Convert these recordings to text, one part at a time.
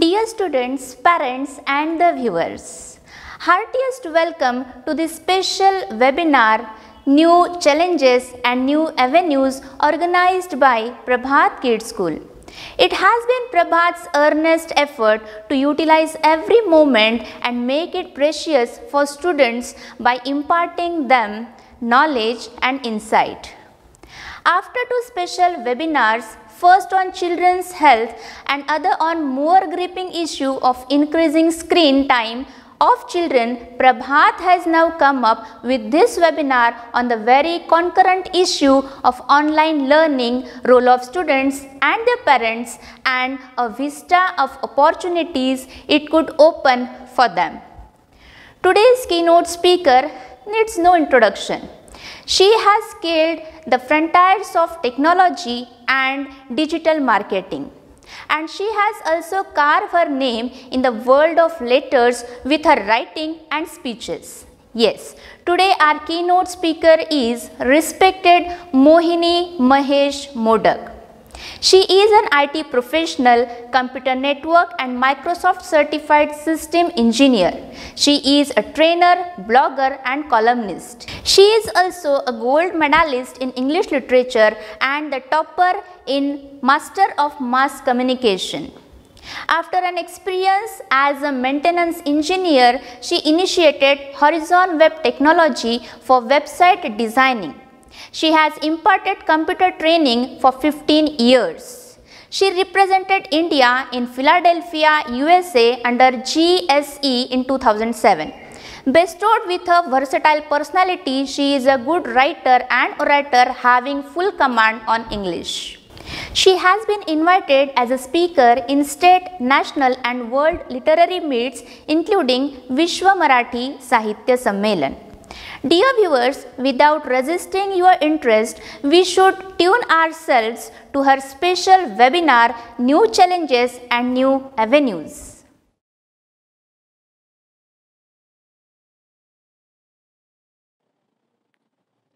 Dear students, parents and the viewers, heartiest welcome to this special webinar New Challenges and New Avenues organized by Prabhat Kids School. It has been Prabhat's earnest effort to utilize every moment and make it precious for students by imparting them knowledge and insight. After two special webinars first on children's health and other on more gripping issue of increasing screen time of children, Prabhat has now come up with this webinar on the very concurrent issue of online learning, role of students and their parents and a vista of opportunities it could open for them. Today's keynote speaker needs no introduction. She has scaled the frontiers of technology and digital marketing. And she has also carved her name in the world of letters with her writing and speeches. Yes, today our keynote speaker is respected Mohini Mahesh Modak. She is an IT professional, computer network and Microsoft certified system engineer. She is a trainer, blogger and columnist. She is also a gold medalist in English literature and the topper in Master of Mass Communication. After an experience as a maintenance engineer, she initiated Horizon Web Technology for website designing. She has imparted computer training for 15 years. She represented India in Philadelphia, USA under GSE in 2007. Bestowed with her versatile personality, she is a good writer and orator having full command on English. She has been invited as a speaker in state, national and world literary meets including Vishwa Marathi Sahitya Sammelan. Dear viewers, without resisting your interest, we should tune ourselves to her special webinar, New Challenges and New Avenues.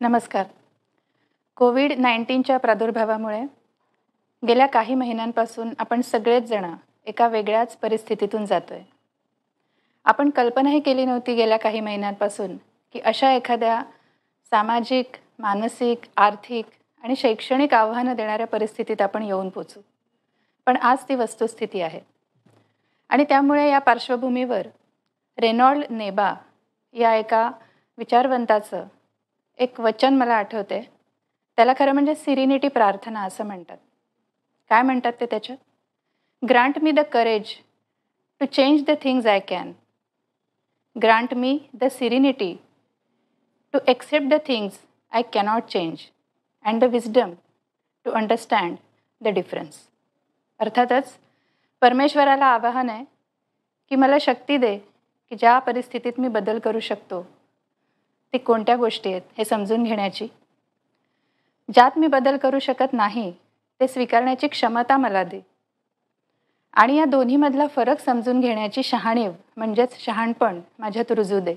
नमस्कार covid नाईन्टीनच्या प्रादुर्भावामुळे गेल्या काही महिन्यांपासून आपण सगळेच जण एका वेगळ्याच परिस्थितीतून जातो आहे आपण कल्पनाही केली नव्हती गेल्या काही महिन्यांपासून की अशा एखाद्या सामाजिक मानसिक आर्थिक आणि शैक्षणिक आव्हानं देणाऱ्या परिस्थितीत आपण येऊन पोचू पण आज ती वस्तुस्थिती आहे आणि त्यामुळे या पार्श्वभूमीवर रेनॉल्ड नेबा या एका विचारवंताचं एक वचन मला आठवते त्याला खरं म्हणजे सिरिनिटी प्रार्थना असं म्हणतात काय म्हणतात ते त्याच्यात grant me the courage to change the things I can grant me the serenity to accept the things I cannot change and the wisdom to understand the difference अर्थातच परमेश्वराला आवाहन आहे की मला शक्ती दे की ज्या परिस्थितीत मी बदल करू शकतो ती कोणत्या गोष्टी आहेत हे समजून घेण्याची ज्यात मी बदल करू शकत नाही ते स्वीकारण्याची क्षमता मला दे आणि या दोन्हीमधला फरक समजून घेण्याची शहाणीव म्हणजेच शहाणपण माझ्यात रुजू दे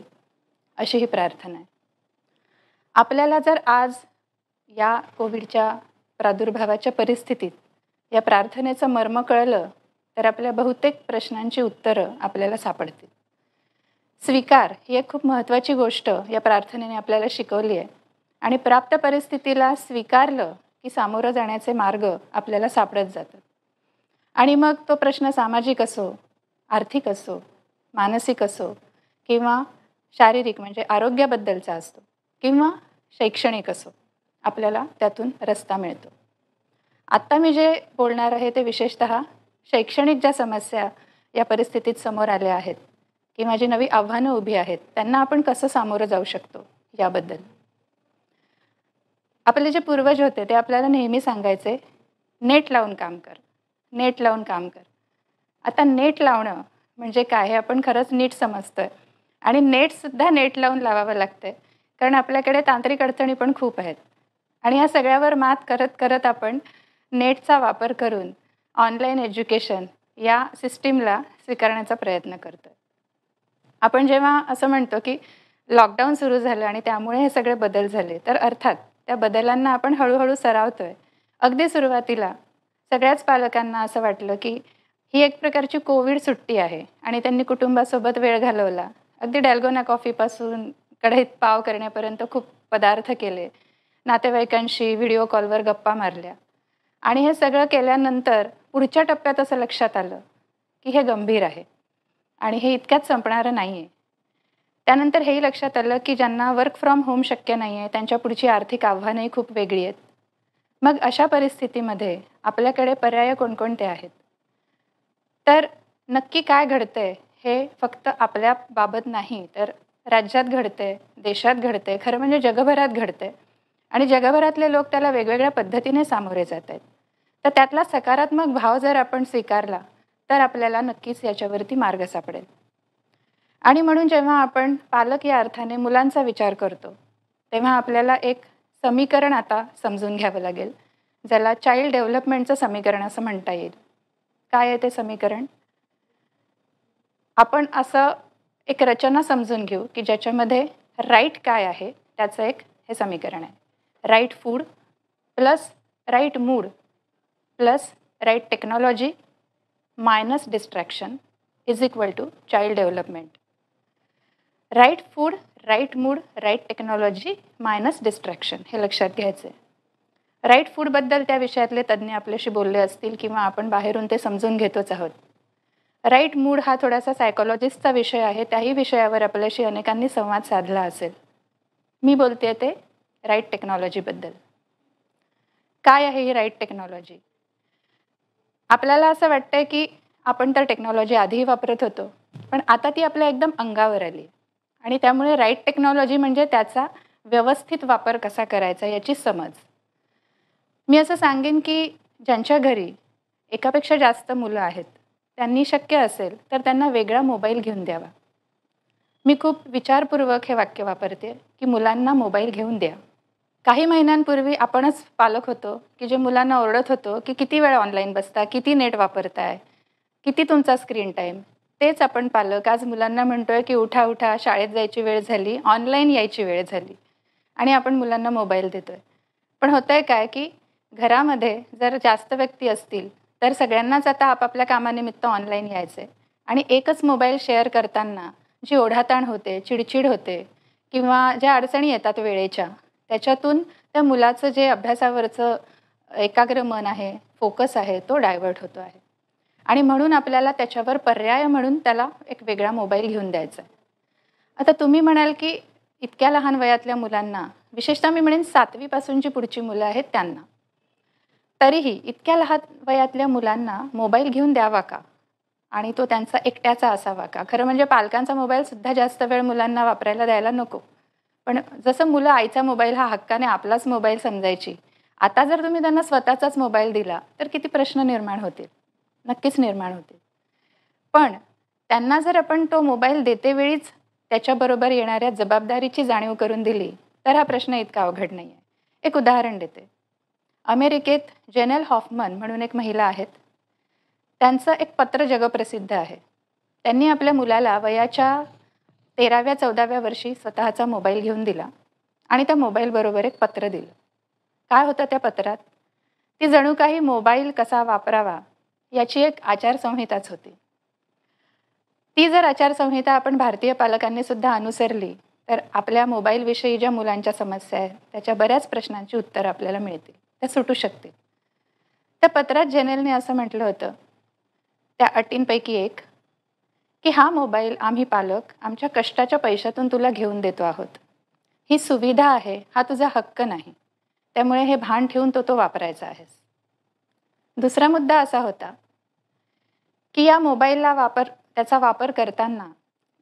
अशी ही प्रार्थना आहे आपल्याला जर आज या कोविडच्या प्रादुर्भावाच्या परिस्थितीत या प्रार्थनेचं मर्म कळलं तर आपल्या बहुतेक प्रश्नांची उत्तरं आपल्याला सापडतील स्वीकार ही एक खूप महत्त्वाची गोष्ट या प्रार्थनेने आपल्याला शिकवली आहे आणि प्राप्त परिस्थितीला स्वीकारलं की सामोरं जाण्याचे मार्ग आपल्याला सापडत जातात आणि मग तो प्रश्न सामाजिक असो आर्थिक असो मानसिक असो किंवा शारीरिक म्हणजे आरोग्याबद्दलचा असतो किंवा शैक्षणिक असो आपल्याला त्यातून रस्ता मिळतो आत्ता मी जे बोलणार आहे ते विशेषत शैक्षणिक ज्या समस्या या परिस्थितीत समोर आल्या आहेत किंवा जी नवी आव्हानं उभी आहेत त्यांना आपण कसं सामोरं जाऊ शकतो याबद्दल आपले जे पूर्वज होते ते आपल्याला नेहमी सांगायचे नेट लावून काम कर नेट लावून काम कर आता नेट लावणं म्हणजे काय हे आपण खरंच नीट समजतोय आहे आणि नेटसुद्धा नेट लावून लावावं लागतं आहे कारण आपल्याकडे तांत्रिक अडचणी पण खूप आहेत आणि या सगळ्यावर मात करत करत आपण नेटचा वापर करून ऑनलाईन एज्युकेशन या सिस्टीमला स्वीकारण्याचा प्रयत्न करतो आपण जेव्हा असं म्हणतो की लॉकडाऊन सुरू झालं आणि त्यामुळे हे सगळे बदल झाले तर अर्थात त्या बदलांना आपण हळूहळू सरावतोय अगदी सुरुवातीला सगळ्याच पालकांना असं वाटलं की ही एक प्रकारची कोविड सुट्टी आहे आणि त्यांनी कुटुंबासोबत वेळ घालवला अगदी डॅल्गोना कॉफीपासून कढईत पाव करण्यापर्यंत खूप पदार्थ केले नातेवाईकांशी व्हिडिओ कॉलवर गप्पा मारल्या आणि हे सगळं केल्यानंतर पुढच्या टप्प्यात असं लक्षात आलं की हे गंभीर आहे आणि हे इतक्यात संपणारं नाही आहे त्यानंतर हेही लक्षात आलं की ज्यांना वर्क फ्रॉम होम शक्य नाही आहे त्यांच्या पुढची आर्थिक आव्हानंही खूप वेगळी आहेत मग अशा परिस्थितीमध्ये आपल्याकडे पर्याय कोणकोणते आहेत तर नक्की काय घडतंय हे फक्त आपल्याबाबत नाही तर राज्यात घडते देशात घडते खरं म्हणजे जगभरात घडते आणि जगभरातले लोक त्याला वेगवेगळ्या पद्धतीने सामोरे जात आहेत तर त्यातला सकारात्मक भाव जर आपण स्वीकारला तर आपल्याला नक्कीच याच्यावरती मार्ग सापडेल आणि म्हणून जेव्हा आपण पालक या अर्थाने मुलांचा विचार करतो तेव्हा आपल्याला एक समीकरण आता समजून घ्यावं लागेल ज्याला चाइल्ड डेव्हलपमेंटचं समीकरण असं म्हणता येईल काय आहे ते समीकरण आपण असं एक रचना समजून घेऊ की ज्याच्यामध्ये राईट काय आहे त्याचं एक हे समीकरण आहे right food plus right mood plus right technology minus distraction is equal to child development right food right mood right technology minus distraction हे लक्षात घ्यायचं आहे राईट फूडबद्दल त्या विषयातले तज्ज्ञ आपल्याशी बोलले असतील किंवा आपण बाहेरून ते समजून घेतोच आहोत राईट मूड हा थोडासा सायकोलॉजिस्टचा विषय आहे त्याही विषयावर आपल्याशी अनेकांनी संवाद साधला असेल मी बोलते ते राईट टेक्नॉलॉजीबद्दल काय आहे ही राईट टेक्नॉलॉजी आपल्याला असं वाटतंय की आपण तर टेक्नॉलॉजी आधीही वापरत होतो पण आता ती आपल्या एकदम अंगावर आली आणि त्यामुळे राईट टेक्नॉलॉजी म्हणजे त्याचा व्यवस्थित वापर कसा करायचा याची समज मी असं सांगेन की ज्यांच्या घरी एकापेक्षा जास्त मुलं आहेत त्यांनी शक्य असेल तर त्यांना वेगळा मोबाईल घेऊन द्यावा मी खूप विचारपूर्वक हे वाक्य वापरते की मुलांना मोबाईल घेऊन द्या काही महिन्यांपूर्वी आपणच पालक होतो की जे मुलांना ओरडत होतो की किती वेळ ऑनलाईन बसता किती नेट वापरताय किती तुमचा स्क्रीन टाईम तेच आपण पालक आज मुलांना म्हणतोय की उठा उठा शाळेत जायची वेळ झाली ऑनलाईन यायची वेळ झाली आणि आपण मुलांना मोबाईल देतोय पण होतं आहे काय की घरामध्ये जर जास्त व्यक्ती असतील तर सगळ्यांनाच आता आपापल्या कामानिमित्त ऑनलाईन यायचं आहे आणि एकच मोबाईल शेअर करताना जी ओढाताण होते चिडचिड होते किंवा ज्या अडचणी येतात वेळेच्या त्याच्यातून त्या मुलाचं जे अभ्यासावरचं एकाग्र मन आहे फोकस आहे तो डायव्हर्ट होतो आहे आणि म्हणून आपल्याला त्याच्यावर पर्याय म्हणून त्याला एक वेगळा मोबाईल घेऊन द्यायचा आहे आता तुम्ही म्हणाल की इतक्या लहान वयातल्या मुलांना विशेषतः मी म्हणेन सातवीपासून जी पुढची मुलं आहेत त्यांना तरीही इतक्या लहान वयातल्या मुलांना मोबाईल घेऊन द्यावा का आणि तो त्यांचा एकट्याचा असावा का खरं म्हणजे पालकांचा मोबाईलसुद्धा जास्त वेळ मुलांना वापरायला द्यायला नको पण जसं मुलं आईचा मोबाईल हा हक्काने आपलाच मोबाईल समजायची आता जर तुम्ही त्यांना स्वतःचाच मोबाईल दिला तर किती प्रश्न निर्माण होतील नक्कीच निर्माण होतील पण त्यांना जर आपण तो मोबाईल देतेवेळीच त्याच्याबरोबर येणाऱ्या जबाबदारीची जाणीव करून दिली तर हा प्रश्न इतका अवघड नाही आहे एक उदाहरण देते अमेरिकेत जेनेल हॉफमन म्हणून एक महिला आहेत त्यांचं एक पत्र जगप्रसिद्ध आहे त्यांनी आपल्या मुलाला वयाच्या तेराव्या चौदाव्या वर्षी स्वतःचा मोबाईल घेऊन दिला आणि त्या मोबाईलबरोबर एक पत्र दिलं काय होतं त्या पत्रात ती जणू काही मोबाईल कसा वापरावा याची एक आचारसंहिताच होती ती जर आचारसंहिता आपण भारतीय पालकांनी सुद्धा अनुसरली तर आपल्या मोबाईलविषयी ज्या मुलांच्या समस्या आहेत त्याच्या बऱ्याच प्रश्नांची उत्तरं आपल्याला मिळतील त्या सुटू शकतील त्या पत्रात जेनेलने असं म्हटलं होतं त्या अटींपैकी एक की हा मोबाईल आम्ही पालक आमच्या कष्टाच्या पैशातून तुला घेऊन देतो आहोत ही सुविधा आहे हा तुझा हक्क नाही त्यामुळे हे भान ठेवून तो तो वापरायचा आहेस दुसरा मुद्दा असा होता की या मोबाईलला वापर त्याचा वापर करताना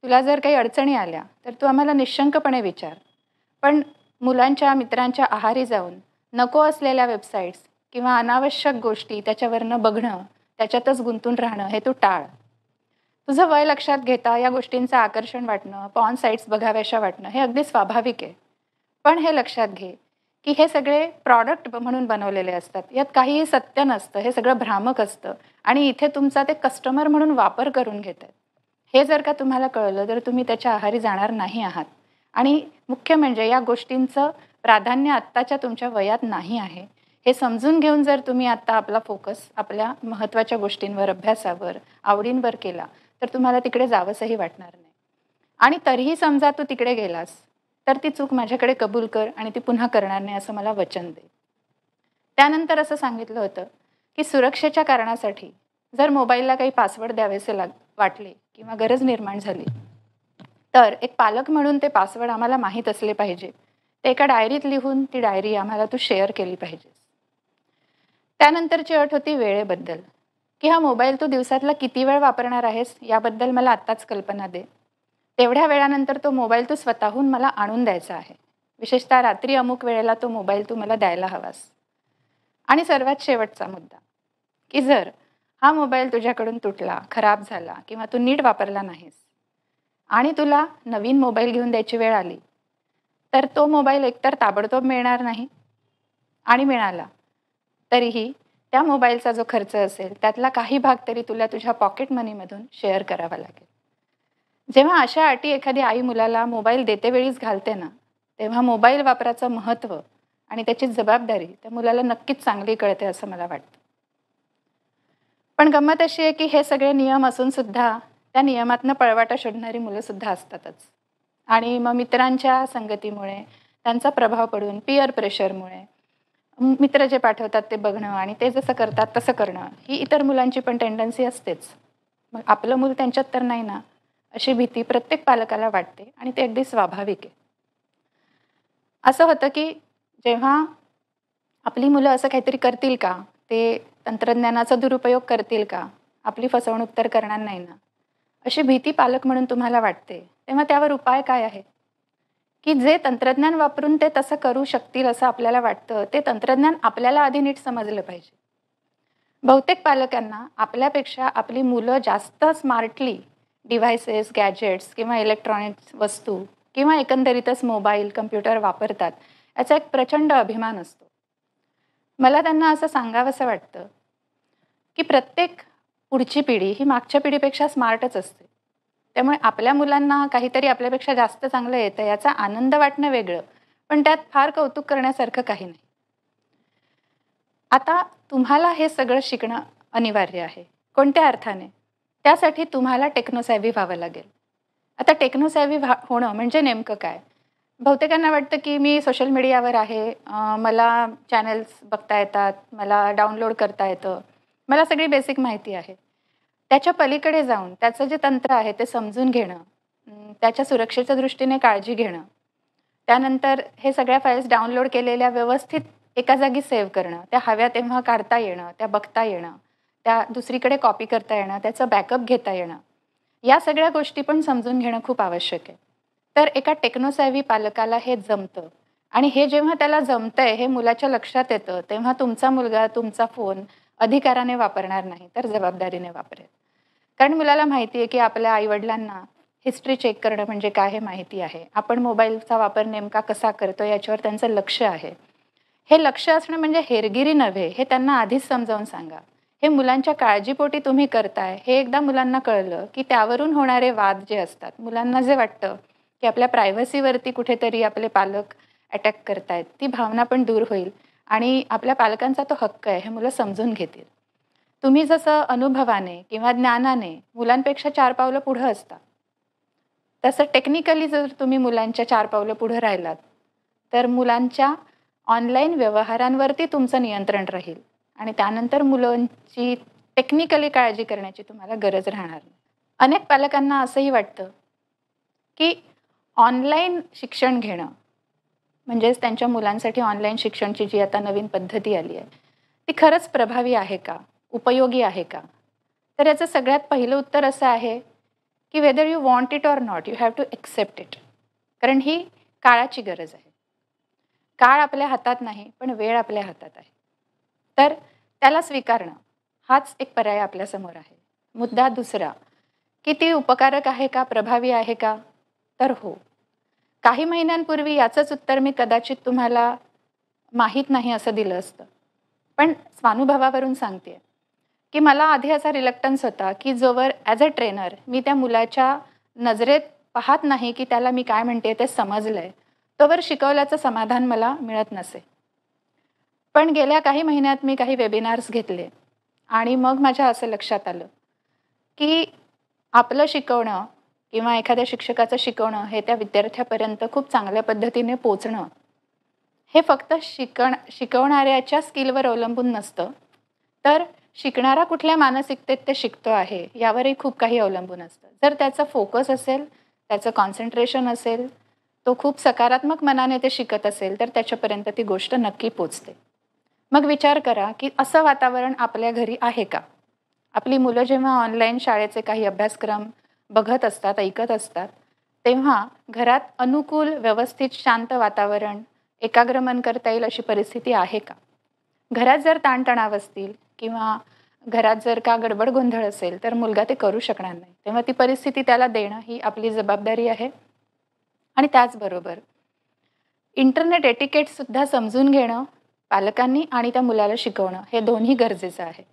तुला जर काही अडचणी आल्या तर तू आम्हाला निशंकपणे विचार पण मुलांच्या मित्रांच्या आहारी जाऊन नको असलेल्या वेबसाईट्स किंवा अनावश्यक गोष्टी त्याच्यावरनं बघणं त्याच्यातच गुंतून राहणं हे तू टाळ तुझं वय लक्षात घेता या गोष्टींचं आकर्षण वाटणं पॉन साईट्स बघाव्याशा वाटणं हे अगदी स्वाभाविक आहे पण हे लक्षात घे की हे सगळे प्रॉडक्ट म्हणून बनवलेले असतात यात काहीही सत्य नसतं हे सगळं भ्रामक असतं आणि इथे तुमचा ते कस्टमर म्हणून वापर करून घेत हे जर का तुम्हाला कळलं तर तुम्ही त्याच्या आहारी जाणार नाही आहात आणि मुख्य म्हणजे या गोष्टींचं प्राधान्य आत्ताच्या तुमच्या वयात नाही आहे हे समजून घेऊन जर तुम्ही आत्ता आपला फोकस आपल्या महत्त्वाच्या गोष्टींवर अभ्यासावर आवडींवर केला तर तुम्हाला तिकडे जावंसंही वाटणार नाही आणि तरीही समजा तू तिकडे गेलास तर ती चूक माझ्याकडे कबूल कर आणि ती पुन्हा करणार नाही असं मला वचन दे त्यानंतर असं सांगितलं होतं की सुरक्षेच्या कारणासाठी जर मोबाईलला काही पासवर्ड द्यावेसे लाग वाटले किंवा गरज निर्माण झाली तर एक पालक म्हणून ते पासवर्ड आम्हाला माहीत असले पाहिजे एका डायरीत लिहून ती डायरी आम्हाला तू शेअर केली पाहिजेस त्यानंतरची अट होती वेळेबद्दल की हा मोबाईल तू दिवसातला किती वेळ वापरणार आहेस याबद्दल मला आत्ताच कल्पना दे तेवढ्या वेळानंतर तो मोबाईल तू स्वतःहून मला आणून द्यायचा आहे विशेषतः रात्री अमुक वेळेला तो मोबाईल तू मला द्यायला हवास आणि सर्वात शेवटचा मुद्दा की जर हा मोबाईल तुझ्याकडून तुटला खराब झाला किंवा तू नीट वापरला नाहीस आणि तुला नवीन मोबाईल घेऊन द्यायची वेळ आली तर तो मोबाईल एकतर ताबडतोब मिळणार नाही आणि मिळाला तरीही त्या मोबाईलचा जो खर्च असेल त्यातला काही भाग तरी तुला तुझ्या पॉकेट मनीमधून शेअर करावा लागेल जेव्हा अशा अटी एखादी आई मुलाला मोबाईल देते वेळीच घालते ना तेव्हा मोबाईल वापराचं महत्त्व आणि त्याची जबाबदारी त्या मुलाला नक्कीच चांगली कळते असं मला वाटतं पण गंमत अशी आहे की हे सगळे नियम असून सुद्धा त्या नियमातनं पळवाटा शोधणारी मुलंसुद्धा असतातच आणि मग मित्रांच्या संगतीमुळे त्यांचा प्रभाव पडून पिअर प्रेशरमुळे मित्र जे पाठवतात ते बघणं आणि ते जसं करतात तसं करणं ही इतर मुलांची पण टेंडन्सी असतेच मग आपलं मूल त्यांच्यात तर नाही ना अशी भीती प्रत्येक पालकाला वाटते आणि ते अगदी स्वाभाविक आहे असं होतं की जेव्हा आपली मुलं असं काहीतरी करतील का ते तंत्रज्ञानाचा दुरुपयोग करतील का आपली फसवणूक तर करणार नाही ना अशी भीती पालक म्हणून तुम्हाला वाटते तेव्हा त्यावर उपाय काय आहे की जे तंत्रज्ञान वापरून ते तसं करू शकतील असं आपल्याला वाटतं ते तंत्रज्ञान आपल्याला आधी नीट समजलं पाहिजे बहुतेक पालकांना आपल्यापेक्षा आपली मुलं जास्त स्मार्टली डिव्हायसेस गॅजेट्स किंवा इलेक्ट्रॉनिक्स वस्तू किंवा एकंदरीतच मोबाईल कम्प्युटर वापरतात याचा एक प्रचंड अभिमान असतो मला त्यांना असं सांगावंसं वाटतं की प्रत्येक पुढची पिढी ही मागच्या पिढीपेक्षा स्मार्टच असते त्यामुळे आपल्या मुलांना काहीतरी आपल्यापेक्षा जास्त चांगलं येतं याचा आनंद वाटणं वेगळं पण त्यात फार कौतुक करण्यासारखं काही नाही आता तुम्हाला हे सगळं शिकणं अनिवार्य आहे कोणत्या अर्थाने त्यासाठी तुम्हाला टेक्नोसॅव्ही व्हावं लागेल आता टेक्नोसॅव्ही व्हा होणं म्हणजे नेमकं काय बहुतेकांना वाटतं की मी सोशल मीडियावर आहे मला चॅनल्स बघता येतात मला डाउनलोड करता येतं मला सगळी बेसिक माहिती आहे त्याच्या पलीकडे जाऊन त्याचं जे तंत्र आहे ते समजून घेणं त्याच्या सुरक्षेच्या दृष्टीने काळजी घेणं त्यानंतर हे सगळ्या फाईल्स डाउनलोड केलेल्या व्यवस्थित एका जागी सेव्ह करणं त्या हव्या तेव्हा काढता येणं त्या बघता येणं त्या दुसरीकडे कॉपी करता येणं त्याचं बॅकअप घेता येणं या सगळ्या गोष्टी पण समजून घेणं खूप आवश्यक आहे तर एका टेक्नोसॅव्ही पालकाला हे जमतं आणि हे जेव्हा त्याला जमतंय हे मुलाच्या लक्षात येतं तेव्हा तुमचा मुलगा तुमचा फोन अधिकाराने वापरणार नाही तर जबाबदारीने वापरेल कारण मुलाला माहिती आहे की आपल्या आईवडिलांना हिस्ट्री चेक करणं म्हणजे काय हे माहिती आहे आपण मोबाईलचा वापर नेमका कसा करतो याच्यावर त्यांचं लक्ष आहे हे लक्ष असणं म्हणजे हेरगिरी नव्हे हे त्यांना आधीच समजावून सांगा हे मुलांच्या काळजीपोटी तुम्ही करताय हे एकदा मुलांना कळलं की त्यावरून होणारे वाद जे असतात मुलांना जे वाटतं की आपल्या प्रायव्हसीवरती कुठेतरी आपले पालक अटॅक करतायत ती भावना पण दूर होईल आणि आपल्या पालकांचा तो हक्क आहे हे मुलं समजून घेतील तुम्ही जसं अनुभवाने किंवा ज्ञानाने मुलांपेक्षा चार पावलं पुढं असता तसं टेक्निकली जर तुम्ही मुलांच्या चार पावलं पुढं राहिलात तर मुलांच्या ऑनलाईन व्यवहारांवरती तुमचं नियंत्रण राहील आणि त्यानंतर मुलांची टेक्निकली काळजी करण्याची तुम्हाला गरज राहणार नाही अनेक पालकांना असंही वाटतं की ऑनलाईन शिक्षण घेणं म्हणजेच त्यांच्या मुलांसाठी ऑनलाईन शिक्षणची जी आता नवीन पद्धती आली आहे ती खरंच प्रभावी आहे का उपयोगी आहे का तर याचं सगळ्यात पहिलं उत्तर असं आहे की whether you want it or not you have to accept it कारण ही काळाची गरज आहे काळ आपल्या हातात नाही पण वेळ आपल्या हातात आहे तर त्याला स्वीकारणं हाच एक पर्याय आपल्यासमोर आहे मुद्दा दुसरा किती उपकारक आहे का प्रभावी आहे का तर हो काही महिन्यांपूर्वी याचंच उत्तर मी कदाचित तुम्हाला माहीत नाही असं दिलं असतं पण स्वानुभवावरून सांगते की मला आधी असा रिलक्टन्स होता की जोवर ॲज अ ट्रेनर मी त्या मुलाच्या नजरेत पाहत नाही की त्याला मी काय म्हणते ते समजलं आहे तोवर शिकवल्याचं समाधान मला मिळत नसे पण गेल्या काही महिन्यात मी काही वेबिनार्स घेतले आणि मग माझ्या असं लक्षात आलं की आपलं शिकवणं किंवा एखाद्या शिक्षकाचं शिकवणं हे त्या विद्यार्थ्यापर्यंत खूप चांगल्या पद्धतीने पोचणं हे फक्त शिकण शिकवणाऱ्याच्या स्किलवर अवलंबून नसतं तर शिकणारा कुठल्या मानसिकतेत ते शिकतो आहे यावरही खूप काही अवलंबून असतं जर त्याचा फोकस असेल त्याचं कॉन्सन्ट्रेशन असेल तो खूप सकारात्मक मनाने ते शिकत असेल तर त्याच्यापर्यंत ती गोष्ट नक्की पोचते मग विचार करा की असं वातावरण आपल्या घरी आहे का आपली मुलं जेव्हा ऑनलाईन शाळेचे काही अभ्यासक्रम बघत असतात ऐकत असतात तेव्हा घरात अनुकूल व्यवस्थित शांत वातावरण एकाग्रमन करता येईल अशी परिस्थिती आहे का घरात जर ताणतणाव असतील किंवा घरात जर का गडबड गोंधळ असेल तर मुलगा ते करू शकणार नाही तेव्हा ती परिस्थिती त्याला देणं ही आपली जबाबदारी आहे आणि त्याचबरोबर इंटरनेट एटिकेटसुद्धा समजून घेणं पालकांनी आणि त्या मुलाला शिकवणं हे दोन्ही गरजेचं आहे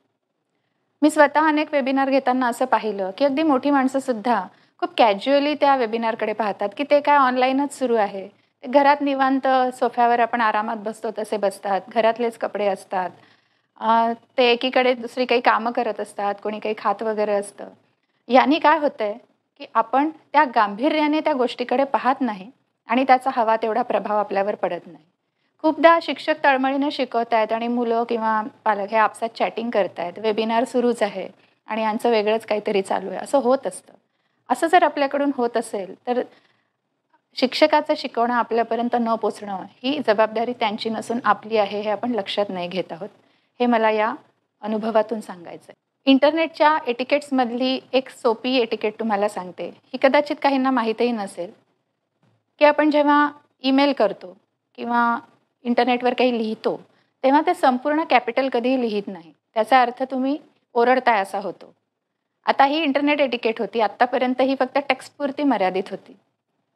मी स्वतः अनेक वेबिनार घेताना असं पाहिलं की अगदी मोठी माणसं सुद्धा खूप कॅज्युअली त्या वेबिनारकडे पाहतात की ते काय ऑनलाईनच सुरू आहे ते घरात निवांत सोफ्यावर आपण आरामात बसतो तसे बसतात घरातलेच कपडे असतात ते एकीकडे दुसरी काही कामं करत असतात कोणी काही खात वगैरे असतं याने काय होतं की आपण त्या गांभीर्याने त्या गोष्टीकडे पाहत नाही आणि त्याचा हवा तेवढा प्रभाव आपल्यावर पडत नाही खूपदा शिक्षक तळमळीनं शिकवत आहेत आणि मुलं किंवा पालक हे आपसात चॅटिंग करत आहेत वेबिनार सुरूच आहे आणि यांचं वेगळंच काहीतरी चालू आहे असं होत असतं असं जर आपल्याकडून होत असेल तर शिक्षकाचं शिकवणं आपल्यापर्यंत न पोचणं ही जबाबदारी त्यांची नसून आपली आहे हे आपण लक्षात नाही घेत आहोत हे मला या अनुभवातून सांगायचं आहे इंटरनेटच्या एटिकेट्समधली एक सोपी एटिकेट तुम्हाला सांगते ही कदाचित काहींना माहीतही नसेल की आपण जेव्हा ईमेल करतो किंवा इंटरनेटवर काही लिहितो तेव्हा ते संपूर्ण कॅपिटल कधीही लिहित नाही त्याचा अर्थ तुम्ही ओरडताय असा होतो आता ही इंटरनेट एटिकेट होती आत्तापर्यंत ही फक्त टेक्स्टपुरती मर्यादित होती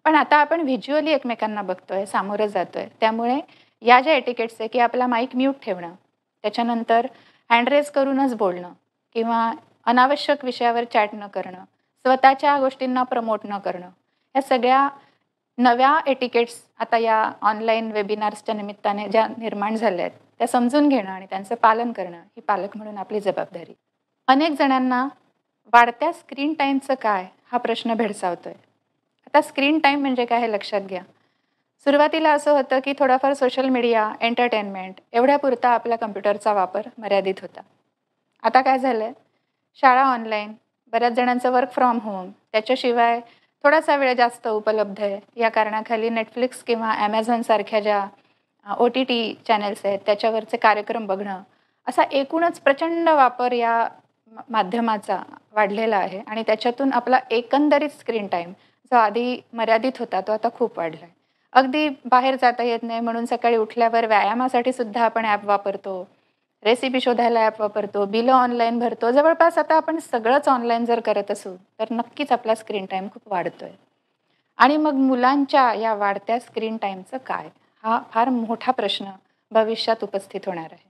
पण आता आपण व्हिज्युअली एकमेकांना बघतोय सामोरं जातोय त्यामुळे या ज्या एटिकेट्स आहे की आपला माईक म्यूट ठेवणं त्याच्यानंतर हँडरेज करूनच बोलणं किंवा अनावश्यक विषयावर चॅट न करणं स्वतःच्या गोष्टींना प्रमोट न करणं या सगळ्या नव्या एटिकेट्स आता या ऑनलाईन वेबिनार्सच्या निमित्ताने ज्या निर्माण झाल्या आहेत त्या समजून घेणं आणि त्यांचं पालन करणं ही पालक म्हणून आपली जबाबदारी अनेक जणांना वाढत्या स्क्रीन टाईमचं काय हा प्रश्न भेडसावतो आहे आता स्क्रीन टाईम म्हणजे काय हे लक्षात घ्या सुरुवातीला असं होतं की थोडाफार सोशल मीडिया एंटरटेनमेंट एवढ्यापुरता आपल्या कम्प्युटरचा वापर मर्यादित होता आता काय झालं आहे शाळा ऑनलाईन बऱ्याच जणांचं वर्क फ्रॉम होम त्याच्याशिवाय थोडासा वेळ जास्त उपलब्ध आहे या कारणाखाली नेटफ्लिक्स किंवा ॲमेझॉनसारख्या ज्या ओ टी टी चॅनेल्स आहेत त्याच्यावरचे कार्यक्रम बघणं असा एकूणच प्रचंड वापर या माध्यमाचा वाढलेला आहे आणि त्याच्यातून आपला एकंदरीत स्क्रीन टाईम जो आधी मर्यादित होता तो आता खूप वाढला आहे अगदी बाहेर जाता येत नाही म्हणून सकाळी उठल्यावर व्यायामासाठी सुद्धा आपण ॲप वापरतो रेसिपी शोधायला ॲप वापरतो बिलं ऑनलाईन भरतो जवळपास आता आपण सगळंच ऑनलाईन जर करत असू तर नक्कीच आपला स्क्रीन टाईम खूप वाढतो आहे आणि मग मुलांच्या या वाढत्या स्क्रीन टाईमचं काय हा फार मोठा प्रश्न भविष्यात उपस्थित होणार आहे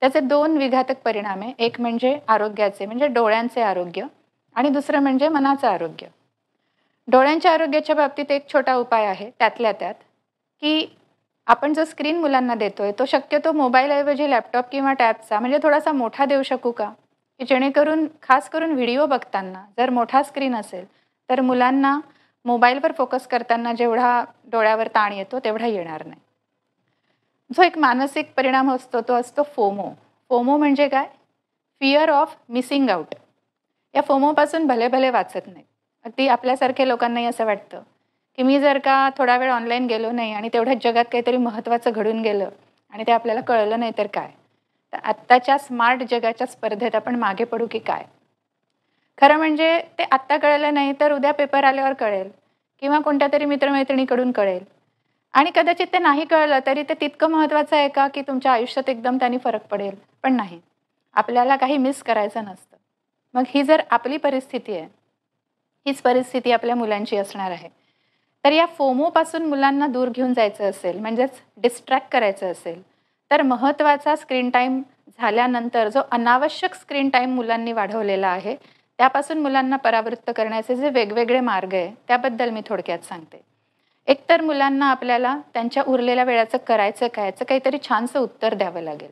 त्याचे दोन विघातक परिणाम आहे एक म्हणजे आरोग्याचे म्हणजे डोळ्यांचे आरोग्य आणि दुसरं म्हणजे मनाचं आरोग्य डोळ्यांच्या आरोग्याच्या बाबतीत एक छोटा उपाय आहे त्यातल्या त्यात की आपण जो स्क्रीन मुलांना देतोय तो शक्यतो मोबाईलऐवजी लॅपटॉप किंवा टॅबचा म्हणजे थोडासा मोठा देऊ शकू का की जेणेकरून खास करून व्हिडिओ बघताना जर मोठा स्क्रीन असेल तर मुलांना मोबाईलवर फोकस करताना जेवढा डोळ्यावर ताण येतो तेवढा येणार नाही जो एक मानसिक परिणाम असतो तो असतो फोमो फोमो म्हणजे काय फिअर ऑफ मिसिंग आउट या फोमोपासून भले भले वाचत नाही अगदी आपल्यासारख्या लोकांनाही असं वाटतं की मी जर का थोडा वेळ ऑनलाईन गेलो नाही आणि तेवढ्याच जगात काहीतरी महत्त्वाचं घडून गेलं आणि ते आपल्याला कळलं नाही तर काय तर आत्ताच्या स्मार्ट जगाच्या स्पर्धेत आपण मागे पडू की काय खरं म्हणजे ते आत्ता कळलं नाही तर उद्या पेपर आल्यावर कळेल किंवा कोणत्या तरी मित्रमैत्रिणीकडून कळेल आणि कदाचित ते नाही कळलं तरी ते तितकं महत्त्वाचं आहे का की तुमच्या आयुष्यात एकदम त्यांनी फरक पडेल पण नाही आपल्याला काही मिस करायचं नसतं मग ही जर आपली परिस्थिती आहे हीच परिस्थिती आपल्या मुलांची असणार आहे तर या फोमोपासून मुलांना दूर घेऊन जायचं असेल म्हणजेच डिस्ट्रॅक्ट करायचं असेल तर महत्त्वाचा स्क्रीन टाईम झाल्यानंतर जो अनावश्यक स्क्रीन टाईम मुलांनी वाढवलेला आहे त्यापासून मुलांना परावृत्त करण्याचे जे वेगवेगळे मार्ग आहे त्याबद्दल मी थोडक्यात सांगते एकतर मुलांना आपल्याला त्यांच्या उरलेल्या वेळाचं करायचं काय याचं काहीतरी छानसं उत्तर द्यावं लागेल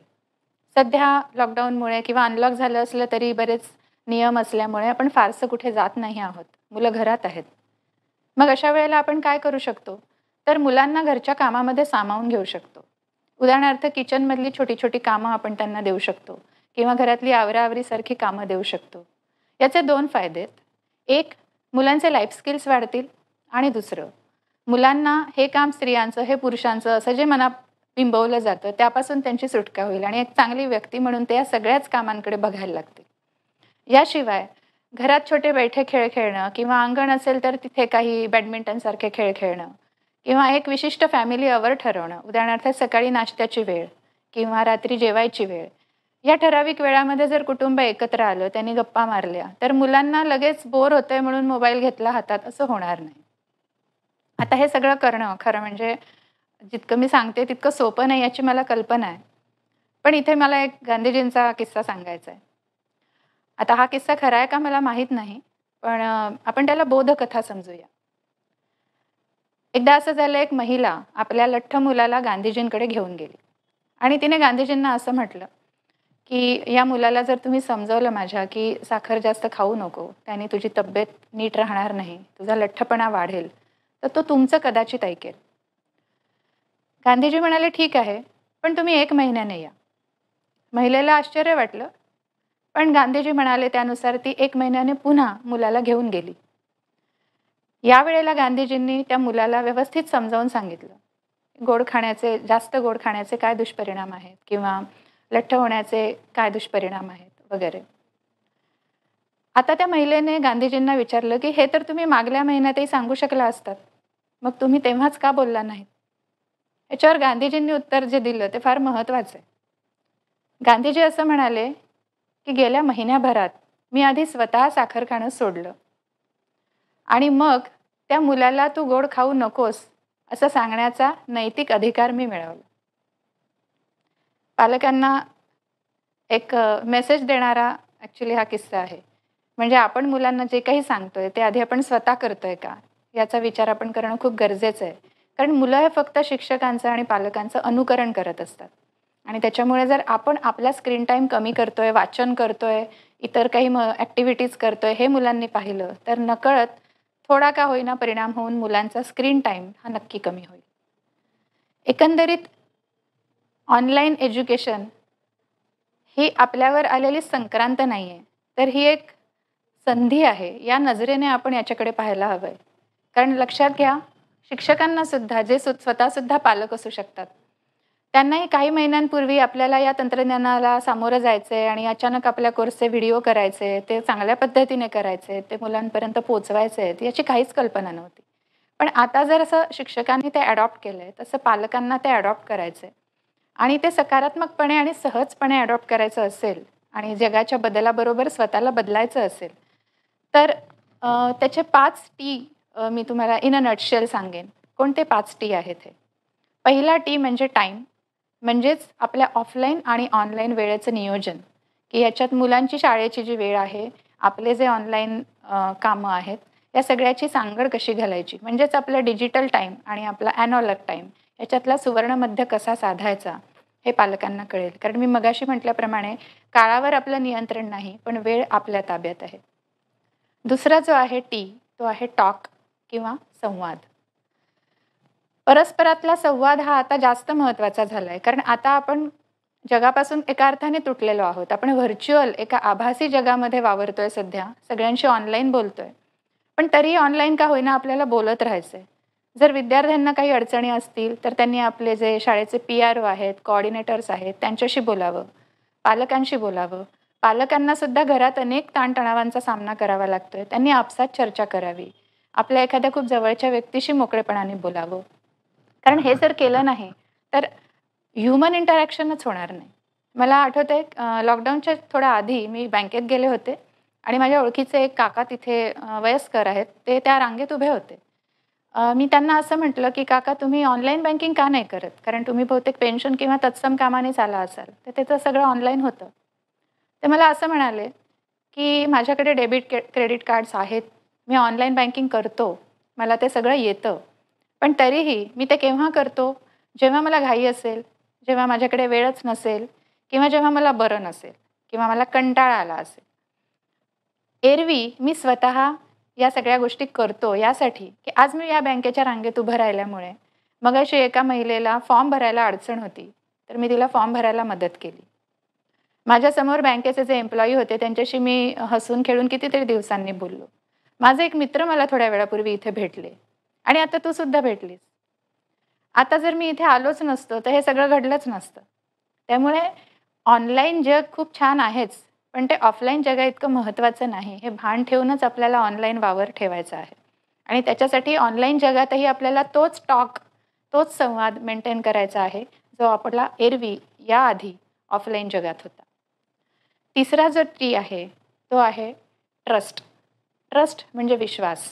सध्या लॉकडाऊनमुळे किंवा अनलॉक झालं असलं तरी बरेच नियम असल्यामुळे आपण फारसं कुठे जात नाही आहोत मुलं घरात आहेत मग अशा वेळेला आपण काय करू शकतो तर मुलांना घरच्या कामामध्ये सामावून घेऊ शकतो उदाहरणार्थ किचनमधली छोटी छोटी कामं आपण त्यांना देऊ शकतो किंवा घरातली आवराआवरीसारखी कामं देऊ शकतो याचे दोन फायदे आहेत एक मुलांचे लाईफ स्किल्स वाढतील आणि दुसरं मुलांना हे काम स्त्रियांचं हे पुरुषांचं असं जे मना बिंबवलं जातं त्यापासून त्यांची सुटका होईल आणि एक चांगली व्यक्ती म्हणून ते या सगळ्याच कामांकडे बघायला लागतील याशिवाय घरात छोटे बैठे खेळ खेळणं किंवा अंगण असेल तर तिथे काही बॅडमिंटनसारखे खेळ खेळणं किंवा एक विशिष्ट फॅमिली अवर ठरवणं उदाहरणार्थ सकाळी नाश्त्याची वेळ किंवा रात्री जेवायची वेळ या ठराविक वेळामध्ये जर कुटुंब एकत्र आलं त्यांनी गप्पा मारल्या तर मुलांना लगेच बोर होतंय म्हणून मोबाईल घेतला हातात असं होणार नाही आता हे सगळं करणं खरं म्हणजे जितकं मी सांगते तितकं सोपं नाही याची मला कल्पना आहे पण इथे मला एक गांधीजींचा किस्सा सांगायचा आहे आता हा किस्सा खरा आहे का मला माहीत नाही पण आपण त्याला बोधकथा समजूया एकदा असं झालं एक महिला आपल्या लठ्ठ मुलाला गांधीजींकडे घेऊन गेली आणि तिने गांधीजींना असं म्हटलं की या मुलाला जर तुम्ही समजवलं माझ्या की साखर जास्त खाऊ नको त्याने तुझी तब्येत नीट राहणार नाही तुझा लठ्ठपणा वाढेल तर तो तुमचं कदाचित ऐकेल गांधीजी म्हणाले ठीक आहे पण तुम्ही एक महिन्याने या महिलेला आश्चर्य वाटलं पण गांधीजी म्हणाले त्यानुसार ती एक महिन्याने पुन्हा मुलाला घेऊन गेली यावेळेला गांधीजींनी त्या मुलाला व्यवस्थित समजावून सांगितलं गोड खाण्याचे जास्त गोड खाण्याचे काय दुष्परिणाम आहेत किंवा लठ्ठ होण्याचे काय दुष्परिणाम आहेत वगैरे आता त्या महिलेने गांधीजींना विचारलं की हे तर तुम्ही मागल्या महिन्यातही सांगू शकला असतात मग तुम्ही तेव्हाच का बोलला नाहीत याच्यावर गांधीजींनी उत्तर जे दिलं ते फार महत्त्वाचं आहे गांधीजी असं म्हणाले की गेल्या महिन्याभरात मी आधी स्वतः साखर खाणं सोडलं आणि मग त्या मुलाला तू गोड खाऊ नकोस असं सांगण्याचा नैतिक अधिकार मी मिळवला पालकांना एक मेसेज देणारा ॲक्च्युली हा किस्सा आहे म्हणजे आपण मुलांना जे काही सांगतोय ते आधी आपण स्वतः करतोय का याचा विचार आपण करणं खूप गरजेचं आहे कारण मुलं हे फक्त शिक्षकांचं आणि पालकांचं अनुकरण करत असतात आणि त्याच्यामुळे जर आपण आपला स्क्रीन टाईम कमी करतोय वाचन करतोय इतर काही म ॲक्टिव्हिटीज करतोय हे मुलांनी पाहिलं तर नकळत थोडा का होईना परिणाम होऊन मुलांचा स्क्रीन टाईम हा नक्की कमी होईल एकंदरीत ऑनलाईन एज्युकेशन ही आपल्यावर आलेली संक्रांत नाही आहे तर ही एक संधी आहे या नजरेने आपण याच्याकडे पाहायला हवं आहे कारण लक्षात घ्या शिक्षकांनासुद्धा जे सु स्वतःसुद्धा पालक असू शकतात त्यांनाही काही महिन्यांपूर्वी आपल्याला या तंत्रज्ञानाला सामोरं जायचं आहे आणि अचानक आपल्या कोर्सचे व्हिडिओ करायचे ते चांगल्या पद्धतीने करायचे ते मुलांपर्यंत पोचवायचे आहेत याची काहीच कल्पना नव्हती पण आता जर असं शिक्षकांनी ते अडॉप्ट केलं आहे तसं पालकांना ते अडॉप्ट करायचं आणि ते सकारात्मकपणे आणि सहजपणे अडॉप्ट करायचं असेल आणि जगाच्या बदलाबरोबर स्वतःला बदलायचं असेल तर त्याचे पाच टी मी तुम्हाला इन अ नटशेल सांगेन कोणते पाच टी आहेत हे पहिला टी म्हणजे टाईम म्हणजेच आपल्या ऑफलाईन आणि ऑनलाईन वेळेचं नियोजन की याच्यात मुलांची शाळेची जी वेळ आहे आपले जे ऑनलाईन कामं आहेत या सगळ्याची सांगड कशी घालायची म्हणजेच आपलं डिजिटल टाईम आणि आपला ॲनॉलॉग टाईम याच्यातला सुवर्णमध्य कसा साधायचा हे पालकांना कळेल कारण मी मगाशी म्हटल्याप्रमाणे काळावर आपलं नियंत्रण नाही पण वेळ आपल्या ताब्यात आहे दुसरा जो आहे टी तो आहे टॉक किंवा संवाद परस्परातला संवाद हा आता जास्त महत्त्वाचा झाला आहे कारण आता आपण जगापासून एका अर्थाने तुटलेलो आहोत आपण व्हर्च्युअल एका आभासी जगामध्ये वावरतोय सध्या सगळ्यांशी ऑनलाईन बोलतोय पण तरीही ऑनलाईन का होईना आपल्याला बोलत राहायचंय जर विद्यार्थ्यांना काही अडचणी असतील तर त्यांनी आपले जे शाळेचे पी आर ओ आहेत कॉर्डिनेटर्स आहेत त्यांच्याशी बोलावं पालकांशी बोलावं पालकांना सुद्धा घरात अनेक ताणतणावांचा सामना करावा लागतोय त्यांनी आपसात चर्चा करावी आपल्या एखाद्या खूप जवळच्या व्यक्तीशी मोकळेपणाने बोलावं कारण हे जर केलं नाही तर ह्युमन इंटरॅक्शनच होणार नाही मला आठवतं आहे लॉकडाऊनच्या थोड्या आधी मी बँकेत गेले होते आणि माझ्या ओळखीचे एक काका तिथे वयस्कर आहेत ते त्या रांगेत उभे होते मी त्यांना असं म्हटलं की काका तुम्ही ऑनलाईन बँकिंग का नाही करत कारण तुम्ही बहुतेक पेन्शन किंवा तत्सम कामाने चाला असाल तर त्याचं सगळं ऑनलाईन होतं ते मला असं म्हणाले की माझ्याकडे डेबिट क्रेडिट कार्ड्स आहेत मी ऑनलाईन बँकिंग करतो मला ते सगळं येतं पण तरीही मी ते केव्हा करतो जेव्हा मला घाई असेल जेव्हा माझ्याकडे वेळच नसेल किंवा जेव्हा मला बरं नसेल किंवा मला कंटाळा आला असेल एरवी मी स्वतः या सगळ्या गोष्टी करतो यासाठी की आज मी या बँकेच्या रांगेत उभं राहिल्यामुळे मग अशी एका महिलेला फॉर्म भरायला अडचण होती तर मी तिला फॉर्म भरायला मदत केली माझ्यासमोर बँकेचे जे एम्प्लॉई होते त्यांच्याशी मी हसून खेळून कितीतरी दिवसांनी बोललो माझे एक मित्र मला थोड्या वेळापूर्वी इथे भेटले आणि आता तू सुद्धा भेटलीस आता जर मी इथे आलोच नसतो तर हे सगळं घडलंच नसतं त्यामुळे ऑनलाईन जग खूप छान आहेच पण ते ऑफलाईन जगा इतकं महत्त्वाचं नाही हे भान ठेवूनच आपल्याला ऑनलाईन वावर ठेवायचा आहे आणि त्याच्यासाठी ऑनलाईन जगातही आपल्याला तोच टॉक तोच संवाद मेंटेन करायचा आहे जो आपला एरवी याआधी ऑफलाईन जगात होता तिसरा जो ट्री आहे तो आहे ट्रस्ट ट्रस्ट म्हणजे विश्वास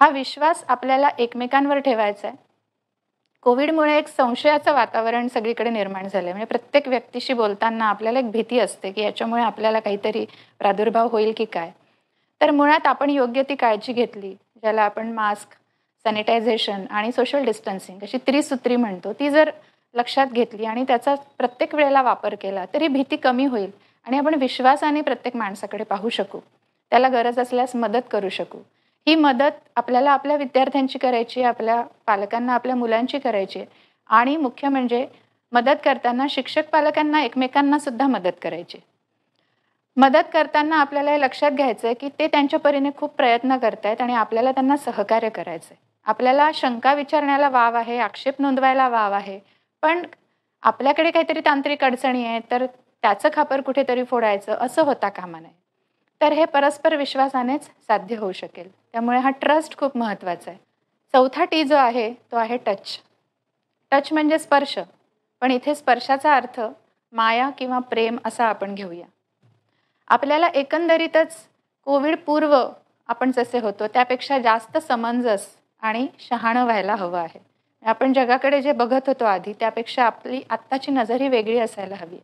हा विश्वास आपल्याला एकमेकांवर ठेवायचा आहे कोविडमुळे एक संशयाचं वातावरण सगळीकडे निर्माण झालं म्हणजे प्रत्येक व्यक्तीशी बोलताना आपल्याला एक भीती असते की याच्यामुळे आपल्याला काहीतरी प्रादुर्भाव होईल की काय तर मुळात आपण योग्य ती काळजी घेतली ज्याला आपण मास्क सॅनिटायझेशन आणि सोशल डिस्टन्सिंग अशी त्रिसूत्री म्हणतो ती जर लक्षात घेतली आणि त्याचा प्रत्येक वेळेला वापर केला तरी भीती कमी होईल आणि आपण विश्वासाने प्रत्येक माणसाकडे पाहू शकू त्याला गरज असल्यास मदत करू शकू ही मदत आपल्याला आपल्या विद्यार्थ्यांची करायची आहे आपल्या पालकांना आपल्या मुलांची करायची आहे आणि मुख्य म्हणजे मदत करताना शिक्षक पालकांना एकमेकांना सुद्धा मदत करायची मदत करताना आपल्याला हे लक्षात घ्यायचं आहे की ते त्यांच्या परीने खूप प्रयत्न करत आहेत आणि आपल्याला त्यांना सहकार्य करायचं आहे आपल्याला शंका विचारण्याला वाव आहे आक्षेप नोंदवायला वाव आहे पण आपल्याकडे काहीतरी तांत्रिक अडचणी आहे तर त्याचं खापर कुठेतरी फोडायचं असं होता कामा नये तर हे परस्पर विश्वासानेच साध्य होऊ शकेल त्यामुळे हा ट्रस्ट खूप महत्त्वाचा आहे चौथा टी जो आहे तो आहे टच टच म्हणजे स्पर्श पण इथे स्पर्शाचा अर्थ माया किंवा प्रेम असा आपण घेऊया आपल्याला एकंदरीतच कोविड पूर्व आपण जसे होतो त्यापेक्षा जास्त समंजस आणि शहाणं व्हायला हवं आहे आपण जगाकडे जे बघत होतो आधी त्यापेक्षा आपली आत्ताची नजर ही वेगळी असायला हवी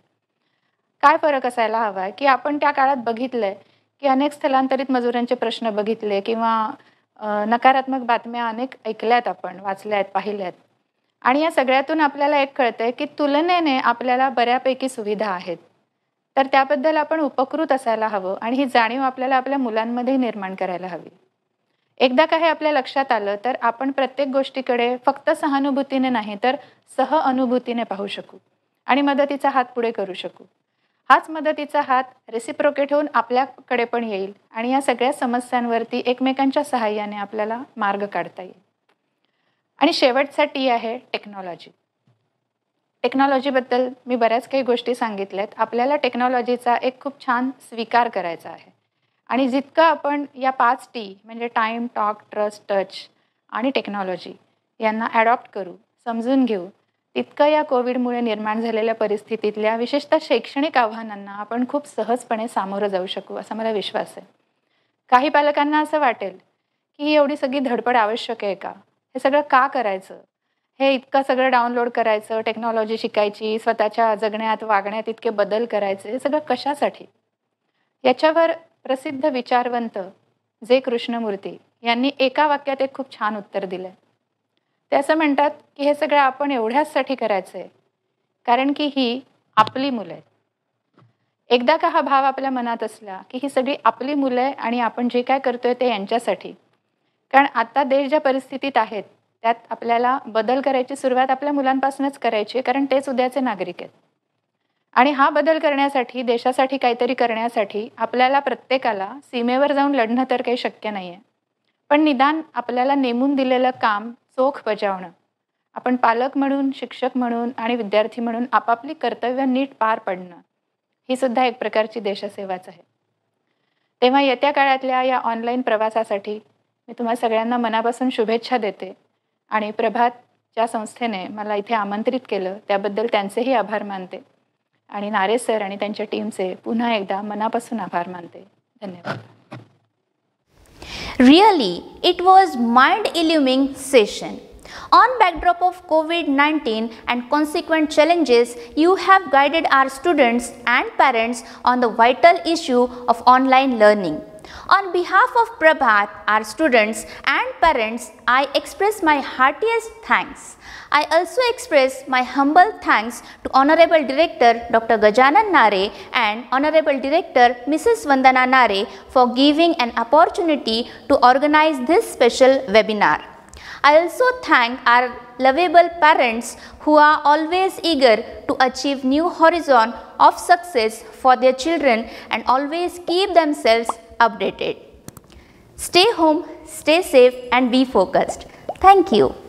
काय फरक असायला हवा आहे की आपण त्या काळात बघितलं की अनेक स्थलांतरित मजुरांचे प्रश्न बघितले किंवा नकारात्मक बातम्या अनेक ऐकल्यात आपण वाचल्यात पाहिल्यात आणि या सगळ्यातून आपल्याला एक कळतंय की तुलनेने आपल्याला बऱ्यापैकी सुविधा आहेत तर त्याबद्दल आपण उपकृत असायला हवं आणि ही जाणीव आपल्याला आपल्या मुलांमध्ये निर्माण करायला हवी एकदा का हे आपल्या लक्षात आलं तर आपण प्रत्येक गोष्टीकडे फक्त सहानुभूतीने नाही तर सह अनुभूतीने पाहू शकू आणि मदतीचा हात पुढे करू शकू हाच मदतीचा हात रेसिप्रोकेट होऊन आपल्याकडे पण येईल आणि या सगळ्या समस्यांवरती एकमेकांच्या सहाय्याने आपल्याला मार्ग काढता येईल आणि शेवटचा टी आहे टेक्नॉलॉजी टेक्नॉलॉजीबद्दल मी बऱ्याच काही गोष्टी सांगितल्यात आपल्याला टेक्नॉलॉजीचा एक खूप छान स्वीकार करायचा आहे आणि जितकं आपण या पाच टी म्हणजे टाईम टॉक ट्रस्ट टच आणि टेक्नॉलॉजी यांना ॲडॉप्ट करू समजून घेऊ इतकं या कोविडमुळे निर्माण झालेल्या परिस्थितीतल्या विशेषतः शैक्षणिक आव्हानांना आपण खूप सहजपणे सामोरं जाऊ शकू असा मला विश्वास आहे काही पालकांना असं वाटेल की ही एवढी सगळी धडपड आवश्यक आहे का हे सगळं का करायचं हे इतकं सगळं डाउनलोड करायचं टेक्नॉलॉजी शिकायची स्वतःच्या जगण्यात वागण्यात इतके बदल करायचे हे सगळं कशासाठी याच्यावर प्रसिद्ध विचारवंत जे कृष्णमूर्ती यांनी एका वाक्यात एक खूप छान उत्तर दिलं ते असं म्हणतात की हे सगळं आपण एवढ्याचसाठी करायचं आहे कारण की ही आपली मुलं आहेत एकदा का हा भाव आपल्या मनात असला की ही सगळी आपली मुलं आहे आणि आपण जे काय करतोय ते यांच्यासाठी कारण आता देश ज्या परिस्थितीत आहेत त्यात आपल्याला बदल करायची सुरुवात आपल्या मुलांपासूनच करायची आहे कारण तेच उद्याचे नागरिक आहेत आणि हा बदल करण्यासाठी देशासाठी काहीतरी करण्यासाठी आपल्याला प्रत्येकाला सीमेवर जाऊन लढणं तर काही शक्य नाही आहे पण निदान आपल्याला नेमून दिलेलं काम चोख बजावणं आपण पालक म्हणून शिक्षक म्हणून आणि विद्यार्थी म्हणून आपापली कर्तव्य नीट पार पडणं ही सुद्धा एक प्रकारची देशसेवाच आहे तेव्हा येत्या काळातल्या या ऑनलाईन प्रवासासाठी मी तुम्हा सगळ्यांना मनापासून शुभेच्छा देते आणि प्रभात ज्या संस्थेने मला इथे आमंत्रित केलं त्याबद्दल त्यांचेही आभार मानते आणि नारे सर आणि त्यांच्या टीमचे पुन्हा एकदा मनापासून आभार मानते धन्यवाद Really, it was mind-illuming session. On backdrop of COVID-19 and consequent challenges, you have guided our students and parents on the vital issue of online learning. On behalf of Prabhat, our students and parents, I express my heartiest thanks. I also express my humble thanks to Honorable Director Dr. Gajanan Nare and Honorable Director Mrs. Vandana Nare for giving an opportunity to organize this special webinar. I also thank our lovable parents who are always eager to achieve new horizon of success for their children and always keep themselves updated. Stay home, stay safe and be focused. Thank you.